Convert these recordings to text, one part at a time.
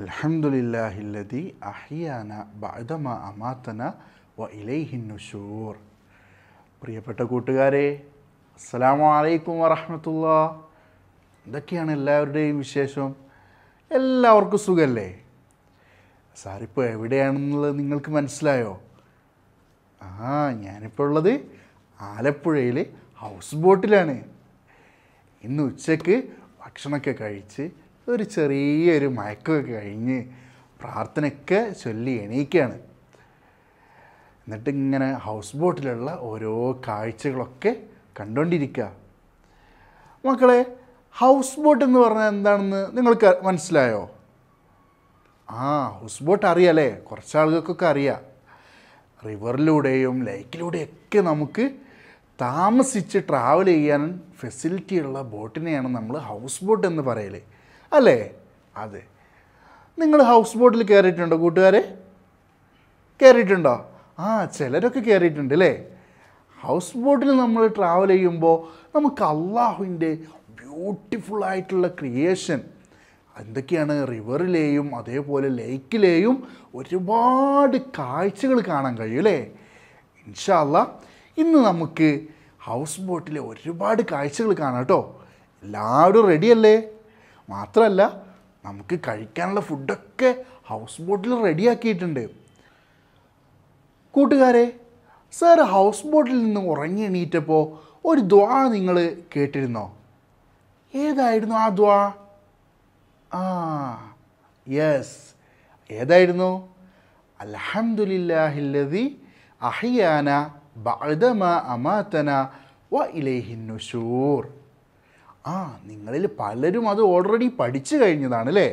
അൽഹമുല്ലാഹില്ലതി അഹിയാന ബഅദമ അമാത്തന വ ഇലൈഹിൻ പ്രിയപ്പെട്ട കൂട്ടുകാരെ അസ്സലാമു അലൈക്കും വറഹമത്തുള്ള എന്തൊക്കെയാണ് എല്ലാവരുടെയും വിശേഷം എല്ലാവർക്കും സുഖമല്ലേ സാറിപ്പോൾ എവിടെയാണെന്നുള്ളത് നിങ്ങൾക്ക് മനസ്സിലായോ ആ ഞാനിപ്പോൾ ഉള്ളത് ആലപ്പുഴയിൽ ഹൗസ് ബോട്ടിലാണ് ഇന്ന് ഉച്ചയ്ക്ക് ഭക്ഷണമൊക്കെ കഴിച്ച് ഒരു ചെറിയൊരു മയക്കമൊക്കെ കഴിഞ്ഞ് പ്രാർത്ഥനയൊക്കെ ചൊല്ലി എണീക്കുകയാണ് എന്നിട്ട് ഇങ്ങനെ ഹൗസ് ബോട്ടിലുള്ള ഓരോ കാഴ്ചകളൊക്കെ കണ്ടുകൊണ്ടിരിക്കുക മക്കളെ ഹൗസ് ബോട്ട് എന്ന് പറഞ്ഞാൽ എന്താണെന്ന് നിങ്ങൾക്ക് മനസ്സിലായോ ആ ഹൗസ് ബോട്ട് അറിയാമല്ലേ കുറച്ച് ആളുകൾക്കൊക്കെ അറിയാം റിവറിലൂടെയും ലേക്കിലൂടെയൊക്കെ നമുക്ക് താമസിച്ച് ട്രാവൽ ചെയ്യാൻ ഫെസിലിറ്റിയുള്ള ബോട്ടിനെയാണ് നമ്മൾ ഹൗസ് ബോട്ട് എന്ന് പറയലേ അല്ലേ അതെ നിങ്ങൾ ഹൗസ് ബോട്ടിൽ കയറിയിട്ടുണ്ടോ കൂട്ടുകാരെ കയറിയിട്ടുണ്ടോ ആ ചിലരൊക്കെ കയറിയിട്ടുണ്ട് അല്ലേ ഹൗസ് ബോട്ടിൽ നമ്മൾ ട്രാവൽ ചെയ്യുമ്പോൾ നമുക്ക് അള്ളാഹുവിൻ്റെ ബ്യൂട്ടിഫുൾ ആയിട്ടുള്ള ക്രിയേഷൻ എന്തൊക്കെയാണ് റിവറിലെയും അതേപോലെ ലേക്കിലെയും ഒരുപാട് കാഴ്ചകൾ കാണാൻ കഴിയും അല്ലേ ഇൻഷാല്ല ഇന്ന് നമുക്ക് ഹൗസ് ബോട്ടിലെ ഒരുപാട് കാഴ്ചകൾ കാണാം കേട്ടോ എല്ലാവരും റെഡിയല്ലേ മാത്രമല്ല നമുക്ക് കഴിക്കാനുള്ള ഫുഡൊക്കെ ഹൗസ് ബോട്ടിൽ റെഡിയാക്കിയിട്ടുണ്ട് കൂട്ടുകാരെ സാർ ഹൗസ് ബോട്ടിൽ നിന്ന് ഉറങ്ങി എണീറ്റപ്പോൾ ഒരു ദ്വാ നിങ്ങൾ കേട്ടിരുന്നോ ഏതായിരുന്നു ആ ദ്വാ ആ യെസ് ഏതായിരുന്നു അലഹമുല്ലാഹില്ലതി അഹിയാന ബഅദമ അമാത്തന വ ഇലേഹിന്നുഷൂർ ആ നിങ്ങളിൽ പലരും അത് ഓൾറെഡി പഠിച്ചു കഴിഞ്ഞതാണ് അല്ലേ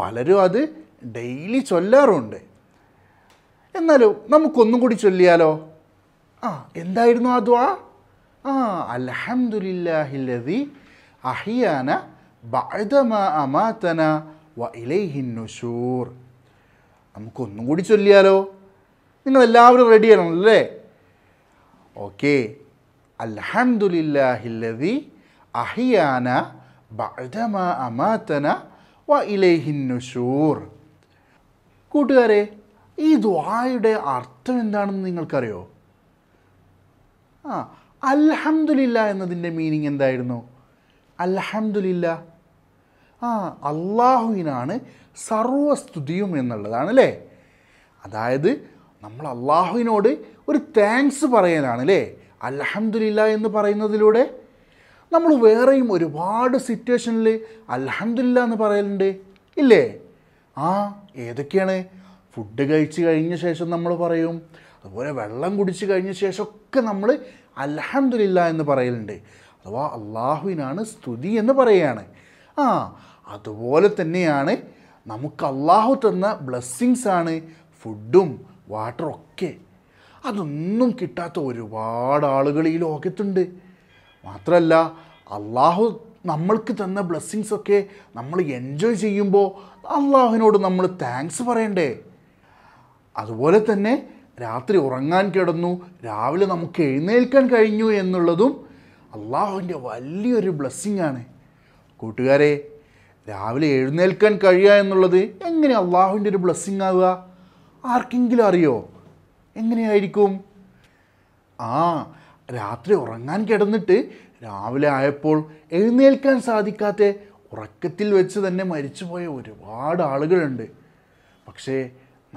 പലരും അത് ഡെയിലി ചൊല്ലാറുണ്ട് എന്നാലോ നമുക്കൊന്നും കൂടി ചൊല്ലിയാലോ ആ എന്തായിരുന്നു ആ ആ അലഹമുല്ലാഹില്ലതി അഹിയാന ബഅദമ അമാത്തന വ ഇലൈഹിൻ നുഷൂർ നമുക്കൊന്നും കൂടി ചൊല്ലിയാലോ നിങ്ങളെല്ലാവരും റെഡി ആണല്ലോ അല്ലേ ഓക്കെ അലഹമുല്ലാഹില്ലതി അഹിയാന ബഅദമ അമാതന വ നുഷൂർ കൂട്ടുകാരെ ഈ ദ്വായുടെ അർത്ഥം എന്താണെന്ന് നിങ്ങൾക്കറിയോ ആ അൽഹമുല്ല എന്നതിൻ്റെ മീനിങ് എന്തായിരുന്നു അൽഹമുല്ല ആ അള്ളാഹുവിനാണ് സർവസ്തുതിയും എന്നുള്ളതാണ് അല്ലേ അതായത് നമ്മൾ അള്ളാഹുവിനോട് ഒരു താങ്ക്സ് പറയാനാണ് അല്ലേ അൽഹമുല്ല എന്ന് പറയുന്നതിലൂടെ നമ്മൾ വേറെയും ഒരുപാട് സിറ്റുവേഷനിൽ അലഹമില്ല എന്ന് പറയലുണ്ട് ഇല്ലേ ആ ഏതൊക്കെയാണ് ഫുഡ് കഴിച്ച് കഴിഞ്ഞ ശേഷം നമ്മൾ പറയും അതുപോലെ വെള്ളം കുടിച്ച് കഴിഞ്ഞ ശേഷമൊക്കെ നമ്മൾ അലഹമില്ല എന്ന് പറയലുണ്ട് അഥവാ അള്ളാഹുവിനാണ് സ്തുതി എന്ന് പറയുകയാണ് ആ അതുപോലെ തന്നെയാണ് നമുക്ക് അള്ളാഹു തന്ന ബ്ലെസ്സിങ്സാണ് ആണ് ഫുഡും വാട്ടറും ഒക്കെ അതൊന്നും കിട്ടാത്ത ഒരുപാട് ആളുകൾ ഈ ലോകത്തുണ്ട് മാത്രമല്ല അള്ളാഹു നമ്മൾക്ക് തന്ന ബ്ലെസ്സിങ്സ് ഒക്കെ നമ്മൾ എൻജോയ് ചെയ്യുമ്പോൾ അള്ളാഹുവിനോട് നമ്മൾ താങ്ക്സ് പറയണ്ടേ അതുപോലെ തന്നെ രാത്രി ഉറങ്ങാൻ കിടന്നു രാവിലെ നമുക്ക് എഴുന്നേൽക്കാൻ കഴിഞ്ഞു എന്നുള്ളതും അള്ളാഹുവിൻ്റെ വലിയൊരു ബ്ലെസ്സിങ് ആണ് കൂട്ടുകാരെ രാവിലെ എഴുന്നേൽക്കാൻ കഴിയുക എന്നുള്ളത് എങ്ങനെ അള്ളാഹുവിൻ്റെ ഒരു ബ്ലെസ്സിങ് ആവുക ആർക്കെങ്കിലും അറിയോ എങ്ങനെയായിരിക്കും ആ രാത്രി ഉറങ്ങാൻ കിടന്നിട്ട് രാവിലെ ആയപ്പോൾ എഴുന്നേൽക്കാൻ സാധിക്കാത്ത ഉറക്കത്തിൽ വെച്ച് തന്നെ മരിച്ചുപോയ ഒരുപാട് ആളുകളുണ്ട് പക്ഷേ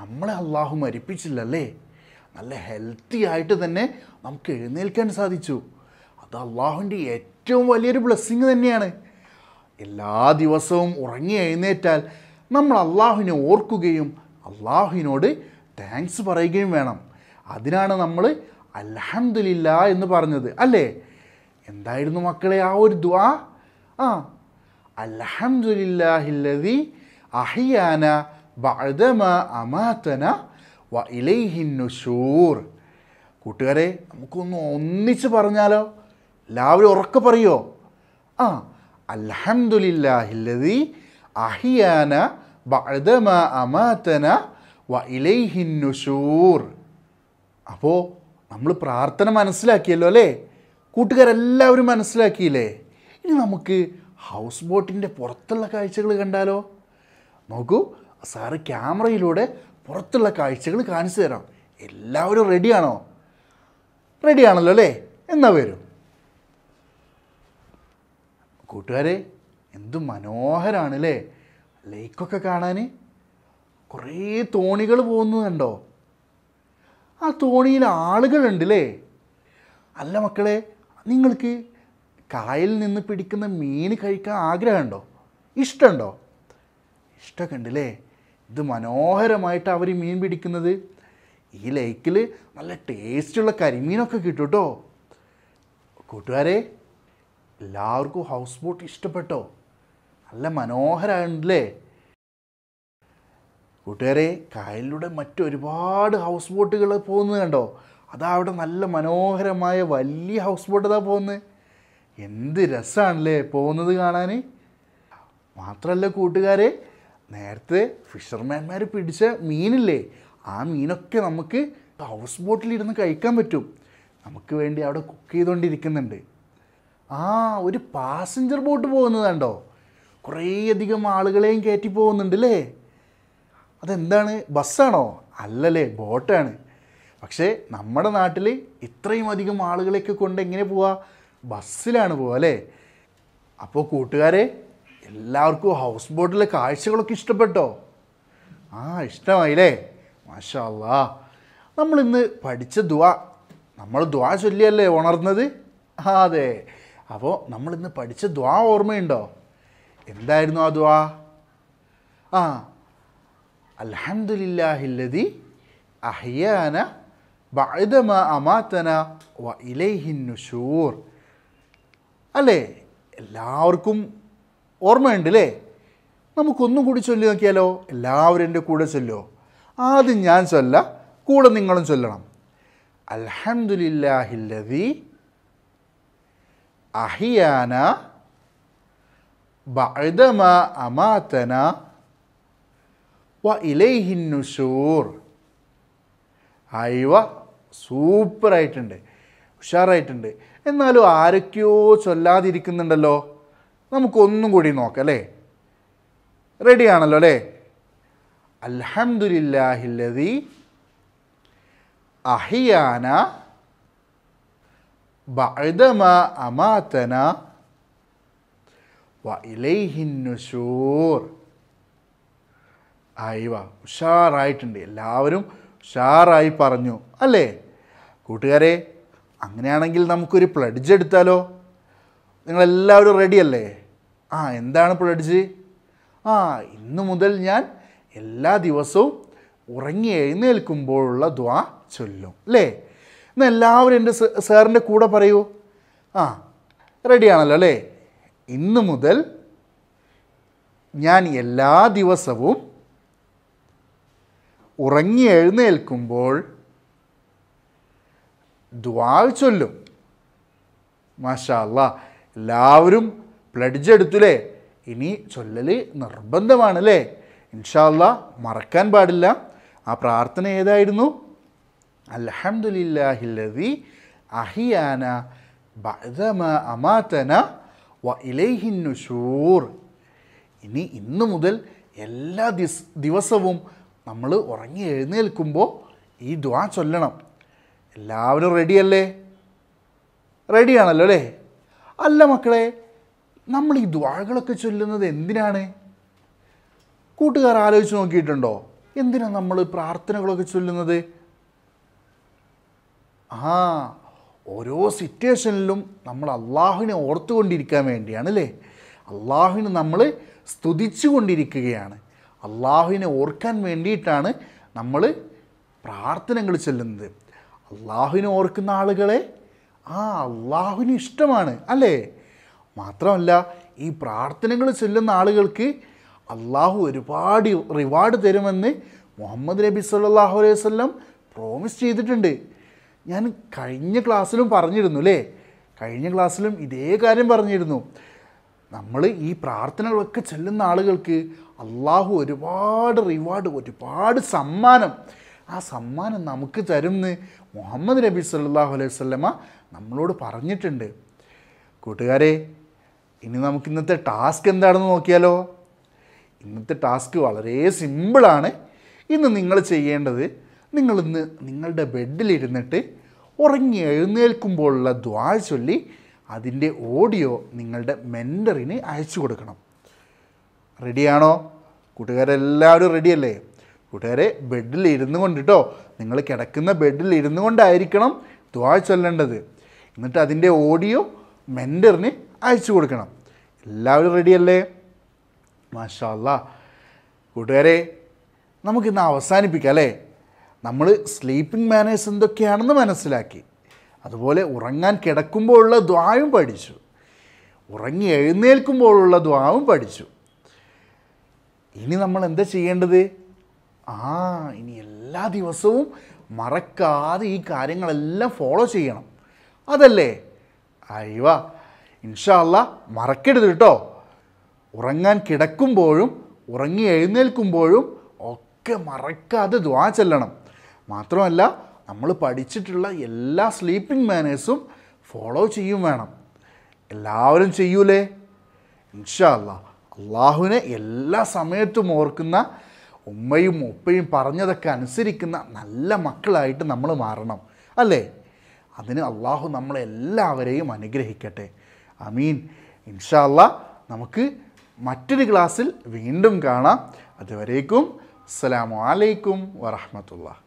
നമ്മളെ അള്ളാഹു മരിപ്പിച്ചില്ലല്ലേ നല്ല ഹെൽത്തി ആയിട്ട് തന്നെ നമുക്ക് എഴുന്നേൽക്കാൻ സാധിച്ചു അത് അള്ളാഹുവിൻ്റെ ഏറ്റവും വലിയൊരു ബ്ലെസ്സിങ് തന്നെയാണ് എല്ലാ ദിവസവും ഉറങ്ങി എഴുന്നേറ്റാൽ നമ്മൾ അള്ളാഹുവിനെ ഓർക്കുകയും അള്ളാഹുവിനോട് താങ്ക്സ് പറയുകയും വേണം അതിനാണ് നമ്മൾ അൽഹമില്ല എന്ന് പറഞ്ഞത് അല്ലേ എന്തായിരുന്നു മക്കളെ ആ ഒരു ദ ആ അൽഹമില്ലാഹില്ലതി അഹിയാന ബഅദമ അമാത്തന വ ഇലൈഹിൻ കൂട്ടുകാരെ നമുക്കൊന്ന് ഒന്നിച്ച് പറഞ്ഞാലോ എല്ലാവരും ഉറക്കെ പറയോ ആ അൽഹമില്ലാഹില്ലതി അഹിയാന ബഅദമ അമാത്തന വ ഇലൈഹിൻ അപ്പോൾ നമ്മൾ പ്രാർത്ഥന മനസ്സിലാക്കിയല്ലോ അല്ലേ കൂട്ടുകാരെല്ലാവരും മനസ്സിലാക്കിയില്ലേ ഇനി നമുക്ക് ഹൗസ് ബോട്ടിൻ്റെ പുറത്തുള്ള കാഴ്ചകൾ കണ്ടാലോ നോക്കൂ സാറ് ക്യാമറയിലൂടെ പുറത്തുള്ള കാഴ്ചകൾ കാണിച്ചു തരാം എല്ലാവരും റെഡിയാണോ റെഡിയാണല്ലോ അല്ലേ എന്നാ വരും കൂട്ടുകാരെ എന്തു മനോഹരാണല്ലേ ലേക്കൊക്കെ കാണാൻ കുറേ തോണികൾ പോകുന്നത് കണ്ടോ ആ തോണിയിൽ ആളുകളുണ്ട് അല്ല മക്കളെ നിങ്ങൾക്ക് കായലിൽ നിന്ന് പിടിക്കുന്ന മീൻ കഴിക്കാൻ ആഗ്രഹമുണ്ടോ ഇഷ്ടമുണ്ടോ ഇഷ്ടമൊക്കെ ഉണ്ടല്ലേ ഇത് മനോഹരമായിട്ട് അവർ മീൻ പിടിക്കുന്നത് ഈ ലേക്കിൽ നല്ല ടേസ്റ്റുള്ള കരിമീനൊക്കെ കിട്ടും കേട്ടോ കൂട്ടുകാരെ എല്ലാവർക്കും ഹൗസ് ബോട്ട് ഇഷ്ടപ്പെട്ടോ നല്ല മനോഹരമുണ്ടല്ലേ കൂട്ടുകാരെ കായലിലൂടെ മറ്റൊരുപാട് ഹൗസ് ബോട്ടുകൾ പോകുന്നത് കണ്ടോ അതാ അവിടെ നല്ല മനോഹരമായ വലിയ ഹൗസ് ബോട്ട് അതാ പോകുന്നത് എന്ത് രസമാണല്ലേ പോകുന്നത് കാണാൻ മാത്രമല്ല കൂട്ടുകാരെ നേരത്തെ ഫിഷർമാൻമാർ പിടിച്ച മീനില്ലേ ആ മീനൊക്കെ നമുക്ക് ഹൗസ് ബോട്ടിലിരുന്ന് കഴിക്കാൻ പറ്റും നമുക്ക് വേണ്ടി അവിടെ കുക്ക് ചെയ്തുകൊണ്ടിരിക്കുന്നുണ്ട് ആ ഒരു പാസഞ്ചർ ബോട്ട് പോകുന്നതാണ്ടോ കണ്ടോ കുറേയധികം ആളുകളെയും കയറ്റി പോകുന്നുണ്ട് അല്ലേ അതെന്താണ് ബസ്സാണോ അല്ലല്ലേ ബോട്ടാണ് പക്ഷേ നമ്മുടെ നാട്ടിൽ ഇത്രയും അധികം ആളുകളെയൊക്കെ കൊണ്ട് എങ്ങനെ പോവാ ബസ്സിലാണ് പോവാ അല്ലേ അപ്പോൾ കൂട്ടുകാരെ എല്ലാവർക്കും ഹൗസ് ബോട്ടിലെ കാഴ്ചകളൊക്കെ ഇഷ്ടപ്പെട്ടോ ആ ഇഷ്ടമായില്ലേ നമ്മൾ നമ്മളിന്ന് പഠിച്ച ദ്വാ നമ്മൾ ദ്വാ ചൊല്ലിയല്ലേ ഉണർന്നത് ആ അതെ അപ്പോൾ നമ്മളിന്ന് പഠിച്ച ദ്വാ ഓർമ്മയുണ്ടോ എന്തായിരുന്നു ആ ദ്വാ ആ അൽഹമുല്ലാഹില്ലതി അഹ്യാന ബഅദമ അമാത്തന വ ഇലൈഹിൻ നുഷൂർ അല്ലേ എല്ലാവർക്കും ഓർമ്മയുണ്ട് അല്ലേ നമുക്കൊന്നും കൂടി ചൊല്ലി നോക്കിയാലോ എല്ലാവരും എൻ്റെ കൂടെ ചൊല്ലോ ആദ്യം ഞാൻ ചൊല്ല കൂടെ നിങ്ങളും ചൊല്ലണം അൽഹമുല്ലാഹില്ലതി അഹിയാന ബഅദമ അമാത്തന വ ഇലൈഹിന്നുഷൂർ അയവ സൂപ്പറായിട്ടുണ്ട് ഉഷാറായിട്ടുണ്ട് എന്നാലും ആരൊക്കെയോ ചൊല്ലാതിരിക്കുന്നുണ്ടല്ലോ നമുക്കൊന്നും കൂടി നോക്കാം അല്ലേ റെഡിയാണല്ലോ അല്ലേ അലഹമുല്ലാഹില്ലതി അഹിയാന ബഅദമ അമാതന വ ഇലൈഹിന്നുഷൂർ വാ ഉഷാറായിട്ടുണ്ട് എല്ലാവരും ഉഷാറായി പറഞ്ഞു അല്ലേ കൂട്ടുകാരെ അങ്ങനെയാണെങ്കിൽ നമുക്കൊരു പ്ലഡ്ജ് എടുത്താലോ നിങ്ങളെല്ലാവരും റെഡിയല്ലേ ആ എന്താണ് പ്ലഡ്ജ് ആ ഇന്നു മുതൽ ഞാൻ എല്ലാ ദിവസവും ഉറങ്ങി എഴുന്നേൽക്കുമ്പോഴുള്ള ദ്വാ ചൊല്ലും അല്ലേ എന്നാൽ എല്ലാവരും എൻ്റെ സാറിൻ്റെ കൂടെ പറയൂ ആ റെഡിയാണല്ലോ അല്ലേ ഇന്നു മുതൽ ഞാൻ എല്ലാ ദിവസവും ഉറങ്ങി എഴുന്നേൽക്കുമ്പോൾ ദ്വാ ചൊല്ലും മാഷാല്ല എല്ലാവരും പ്ലഡ്ജ് എടുത്തുലേ ഇനി ചൊല്ലൽ നിർബന്ധമാണല്ലേ ഇൻഷാല്ല മറക്കാൻ പാടില്ല ആ പ്രാർത്ഥന ഏതായിരുന്നു അൽഹമുല്ലാഹില്ലതി അഹിയാന ബദമ അമാതന വ ഇലൈഹിന്നുഷൂർ ഇനി ഇന്നു മുതൽ എല്ലാ ദിവസവും നമ്മൾ ഉറങ്ങി എഴുന്നേൽക്കുമ്പോൾ ഈ ദ്വാ ചൊല്ലണം എല്ലാവരും റെഡിയല്ലേ റെഡിയാണല്ലോ അല്ലേ അല്ല മക്കളെ നമ്മൾ ഈ ദ്വാകളൊക്കെ ചൊല്ലുന്നത് എന്തിനാണ് കൂട്ടുകാർ ആലോചിച്ച് നോക്കിയിട്ടുണ്ടോ എന്തിനാണ് നമ്മൾ പ്രാർത്ഥനകളൊക്കെ ചൊല്ലുന്നത് ആ ഓരോ സിറ്റുവേഷനിലും നമ്മൾ അള്ളാഹുവിനെ ഓർത്തുകൊണ്ടിരിക്കാൻ വേണ്ടിയാണ് അല്ലേ അള്ളാഹുവിനെ നമ്മൾ സ്തുതിച്ചു കൊണ്ടിരിക്കുകയാണ് അള്ളാഹുവിനെ ഓർക്കാൻ വേണ്ടിയിട്ടാണ് നമ്മൾ പ്രാർത്ഥനകൾ ചെല്ലുന്നത് അള്ളാഹുവിനെ ഓർക്കുന്ന ആളുകളെ ആ അള്ളാഹുവിന് ഇഷ്ടമാണ് അല്ലേ മാത്രമല്ല ഈ പ്രാർത്ഥനകൾ ചെല്ലുന്ന ആളുകൾക്ക് അള്ളാഹു ഒരുപാട് റിവാർഡ് തരുമെന്ന് മുഹമ്മദ് നബി സല്ലാഹു അലൈഹി വല്ലം പ്രോമിസ് ചെയ്തിട്ടുണ്ട് ഞാൻ കഴിഞ്ഞ ക്ലാസ്സിലും പറഞ്ഞിരുന്നു അല്ലേ കഴിഞ്ഞ ക്ലാസ്സിലും ഇതേ കാര്യം പറഞ്ഞിരുന്നു നമ്മൾ ഈ പ്രാർത്ഥനകളൊക്കെ ചെല്ലുന്ന ആളുകൾക്ക് അള്ളാഹു ഒരുപാട് റിവാർഡ് ഒരുപാട് സമ്മാനം ആ സമ്മാനം നമുക്ക് തരുമെന്ന് മുഹമ്മദ് നബി സല്ലാഹു അലൈഹി വല്ലമ നമ്മളോട് പറഞ്ഞിട്ടുണ്ട് കൂട്ടുകാരെ ഇനി നമുക്ക് ഇന്നത്തെ ടാസ്ക് എന്താണെന്ന് നോക്കിയാലോ ഇന്നത്തെ ടാസ്ക് വളരെ സിമ്പിളാണ് ഇന്ന് നിങ്ങൾ ചെയ്യേണ്ടത് നിങ്ങൾ ഇന്ന് നിങ്ങളുടെ ബെഡിലിരുന്നിട്ട് ഉറങ്ങി എഴുന്നേൽക്കുമ്പോഴുള്ള ദ്വാ ചൊല്ലി അതിൻ്റെ ഓഡിയോ നിങ്ങളുടെ മെൻറ്ററിന് അയച്ചു കൊടുക്കണം റെഡിയാണോ കൂട്ടുകാരെല്ലാവരും റെഡിയല്ലേ കൂട്ടുകാരെ ബെഡിൽ ഇരുന്നു കേട്ടോ നിങ്ങൾ കിടക്കുന്ന ബെഡിൽ ഇരുന്നു കൊണ്ടായിരിക്കണം ദ്വാ ചൊല്ലേണ്ടത് എന്നിട്ട് അതിൻ്റെ ഓഡിയോ മെൻറ്ററിന് അയച്ചു കൊടുക്കണം എല്ലാവരും റെഡിയല്ലേ മാഷാല്ല കൂട്ടുകാരെ നമുക്കിന്ന് അവസാനിപ്പിക്കാം അല്ലേ നമ്മൾ സ്ലീപ്പിംഗ് മാനേഴ്സ് എന്തൊക്കെയാണെന്ന് മനസ്സിലാക്കി അതുപോലെ ഉറങ്ങാൻ കിടക്കുമ്പോഴുള്ള ദ്വാവും പഠിച്ചു ഉറങ്ങി എഴുന്നേൽക്കുമ്പോഴുള്ള ദ്വാവും പഠിച്ചു ഇനി നമ്മൾ എന്താ ചെയ്യേണ്ടത് ആ ഇനി എല്ലാ ദിവസവും മറക്കാതെ ഈ കാര്യങ്ങളെല്ലാം ഫോളോ ചെയ്യണം അതല്ലേ അഴിവ ഇൻഷാല്ല മറക്കരുത് കേട്ടോ ഉറങ്ങാൻ കിടക്കുമ്പോഴും ഉറങ്ങി എഴുന്നേൽക്കുമ്പോഴും ഒക്കെ മറക്കാതെ ദ്വാ ചെല്ലണം മാത്രമല്ല നമ്മൾ പഠിച്ചിട്ടുള്ള എല്ലാ സ്ലീപ്പിംഗ് മാനേഴ്സും ഫോളോ ചെയ്യും വേണം എല്ലാവരും ചെയ്യൂലേ ഇൻഷല്ല അള്ളാഹുവിനെ എല്ലാ സമയത്തും ഓർക്കുന്ന ഉമ്മയും ഉപ്പയും പറഞ്ഞതൊക്കെ അനുസരിക്കുന്ന നല്ല മക്കളായിട്ട് നമ്മൾ മാറണം അല്ലേ അതിന് അള്ളാഹു നമ്മളെല്ലാവരെയും അനുഗ്രഹിക്കട്ടെ ഇൻഷാ ഇൻഷല്ല നമുക്ക് മറ്റൊരു ക്ലാസ്സിൽ വീണ്ടും കാണാം അതുവരേക്കും അസ്സാം വലൈക്കും വറഹമത്തുള്ള